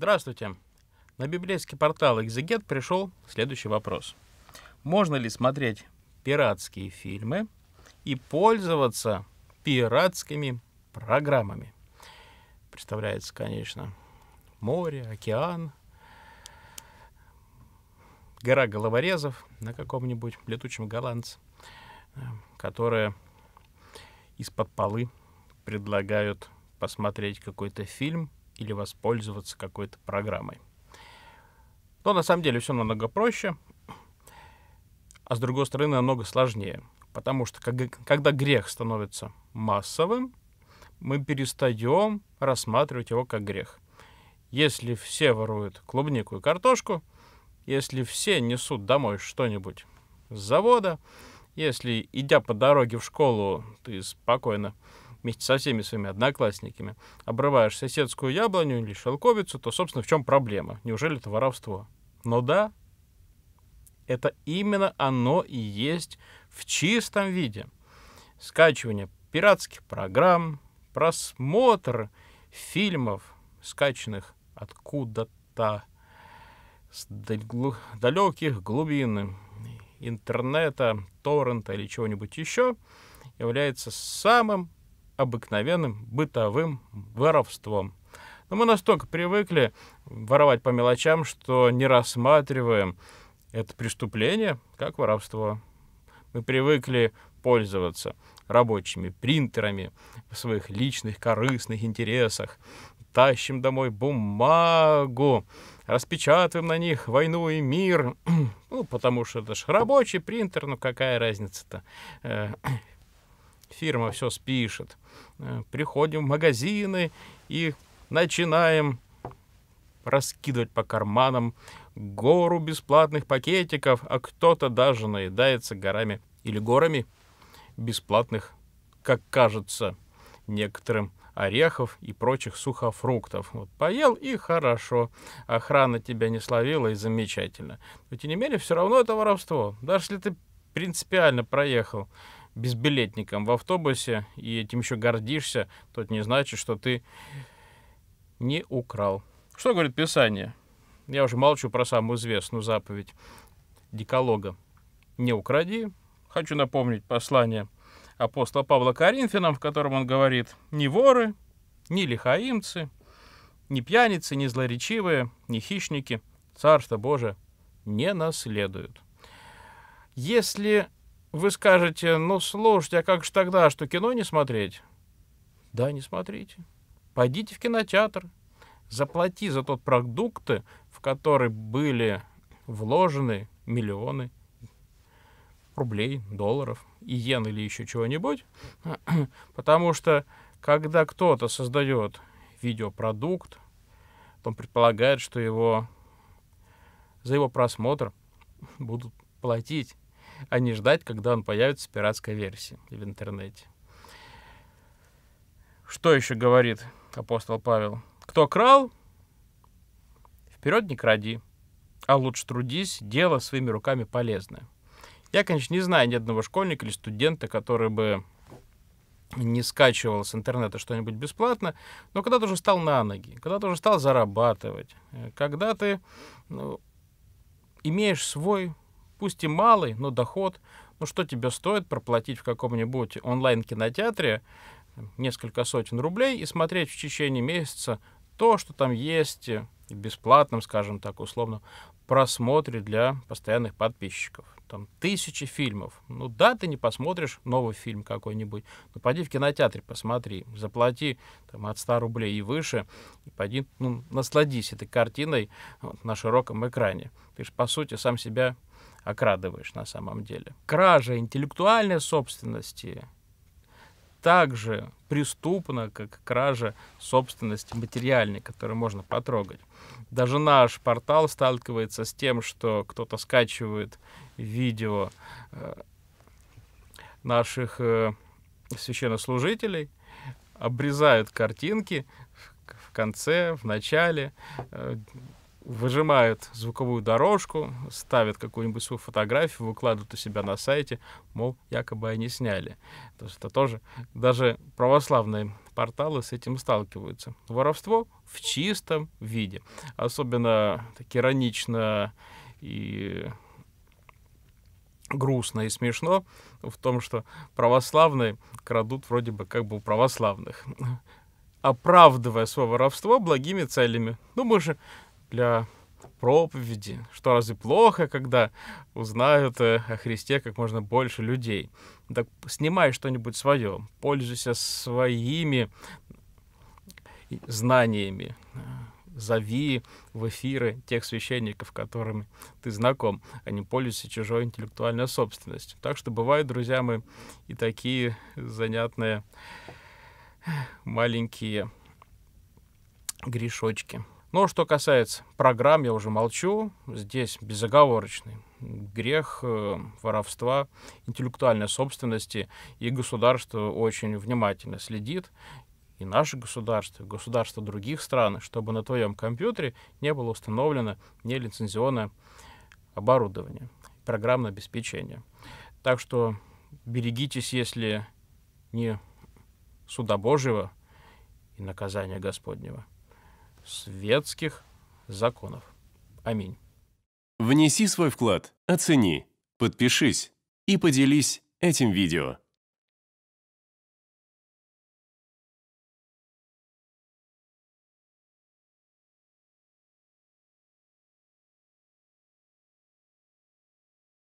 Здравствуйте. На библейский портал «Экзегет» пришел следующий вопрос. Можно ли смотреть пиратские фильмы и пользоваться пиратскими программами? Представляется, конечно, море, океан, гора головорезов на каком-нибудь летучем голландце, э, которая из-под полы предлагают посмотреть какой-то фильм – или воспользоваться какой-то программой. Но на самом деле все намного проще, а с другой стороны намного сложнее. Потому что когда грех становится массовым, мы перестаем рассматривать его как грех. Если все воруют клубнику и картошку, если все несут домой что-нибудь с завода, если, идя по дороге в школу, ты спокойно вместе со всеми своими одноклассниками обрываешь соседскую яблоню или шелковицу, то, собственно, в чем проблема? Неужели это воровство? Но да, это именно оно и есть в чистом виде. Скачивание пиратских программ, просмотр фильмов, скачанных откуда-то с далеких глубин интернета, торрента или чего-нибудь еще, является самым обыкновенным бытовым воровством. Но мы настолько привыкли воровать по мелочам, что не рассматриваем это преступление как воровство. Мы привыкли пользоваться рабочими принтерами в своих личных корыстных интересах. Тащим домой бумагу, распечатываем на них войну и мир. ну, потому что это же рабочий принтер, ну какая разница-то? Э, фирма все спишет. Э, приходим в магазины и начинаем раскидывать по карманам гору бесплатных пакетиков, а кто-то даже наедается горами или горами бесплатных, как кажется некоторым, орехов и прочих сухофруктов. Вот поел и хорошо. Охрана тебя не словила и замечательно. Но тем не менее, все равно это воровство. Даже если ты принципиально проехал безбилетником в автобусе и этим еще гордишься, то это не значит, что ты не украл. Что говорит Писание? Я уже молчу про самую известную заповедь Диколога. «Не укради». Хочу напомнить послание апостола Павла Коринфянам, в котором он говорит «Не воры, не лихаимцы, не пьяницы, не злоречивые, не хищники Царство Божие не наследуют». Если вы скажете, ну слушайте, а как же тогда, что кино не смотреть? Да, не смотрите. Пойдите в кинотеатр, заплати за тот продукт, в который были вложены миллионы рублей, долларов, иен или еще чего-нибудь. Потому что когда кто-то создает видеопродукт, он предполагает, что его за его просмотр будут платить а не ждать, когда он появится в пиратской версии в интернете. Что еще говорит апостол Павел? Кто крал, вперед не кради, а лучше трудись, дело своими руками полезное. Я, конечно, не знаю ни одного школьника или студента, который бы не скачивал с интернета что-нибудь бесплатно, но когда ты уже стал на ноги, когда ты уже стал зарабатывать, э, когда ты ну, имеешь свой пусть и малый, но доход, ну что тебе стоит проплатить в каком-нибудь онлайн-кинотеатре э, несколько сотен рублей и смотреть в течение месяца то, что там есть э, бесплатном, скажем так, условно, просмотре для постоянных подписчиков. Там тысячи фильмов. Ну да, ты не посмотришь новый фильм какой-нибудь, но пойди в кинотеатре, посмотри, заплати там, от 100 рублей и выше, и пойди, ну, насладись этой картиной вот, на широком экране. Ты же, по сути, сам себя окрадываешь на самом деле. Кража интеллектуальной собственности так же преступно, как кража собственности материальной, которую можно потрогать. Даже наш портал сталкивается с тем, что кто-то скачивает видео э, наших э, священнослужителей, обрезают картинки в конце, в начале, э, выжимают звуковую дорожку, ставят какую-нибудь свою фотографию, выкладывают у себя на сайте, мол, якобы они сняли. То есть это тоже, даже православные порталы с этим сталкиваются. Воровство в чистом виде. Особенно так иронично и грустно и смешно в том, что православные крадут вроде бы как бы у православных оправдывая свое воровство благими целями. Ну, мы же для проповеди, что разве плохо, когда узнают э, о Христе как можно больше людей. Так снимай что-нибудь свое, пользуйся своими знаниями, зови в эфиры тех священников, которыми ты знаком, а не пользуйся чужой интеллектуальной собственностью. Так что бывают, друзья мои, и такие занятные маленькие грешочки. Но ну, а что касается программ, я уже молчу. Здесь безоговорочный грех э, воровства интеллектуальной собственности, и государство очень внимательно следит, и наше государство, и государство других стран, чтобы на твоем компьютере не было установлено нелицензионное оборудование, программное обеспечение. Так что берегитесь, если не суда Божьего и наказания Господнего светских законов. Аминь. Внеси свой вклад, оцени, подпишись и поделись этим видео.